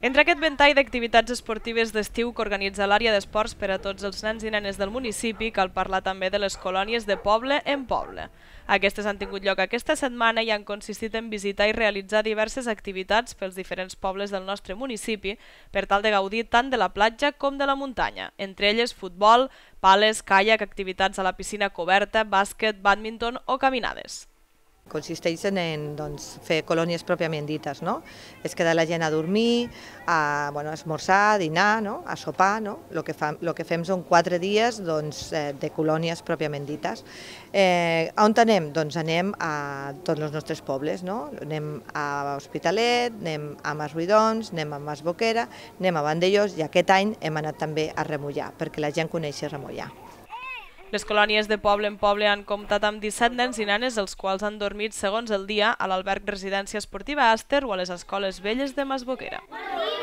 Entre aquest ventall d'activitats esportives d'estiu que organitza l'àrea d'esports per a tots els nens i nenes del municipi, cal parlar també de les colònies de poble en poble. Aquestes han tingut lloc aquesta setmana i han consistit en visitar i realitzar diverses activitats pels diferents pobles del nostre municipi per tal de gaudir tant de la platja com de la muntanya, entre elles futbol, pales, caiac, activitats a la piscina coberta, bàsquet, bàdminton o caminades. Consisteixen en doncs, fer colònies pròpiament dites, no? Es queda la gent a dormir, a, bueno, a esmorzar, a dinar, no? a sopar, no? Lo que, fa, lo que fem són quatre dies doncs, eh, de colònies pròpiament dites. Eh, on anem? Doncs anem a tots els nostres pobles, no? Anem a Hospitalet, anem a Masruidons, anem a Masboquera, anem a Vandellós i aquest any hem anat també a Remullar, perquè la gent coneixi Remullar. Les colònies de poble en poble han comptat amb 17 nens i nenes, els quals han dormit segons el dia a l'alberg residència esportiva Àster o a les escoles velles de Masboquera. Bon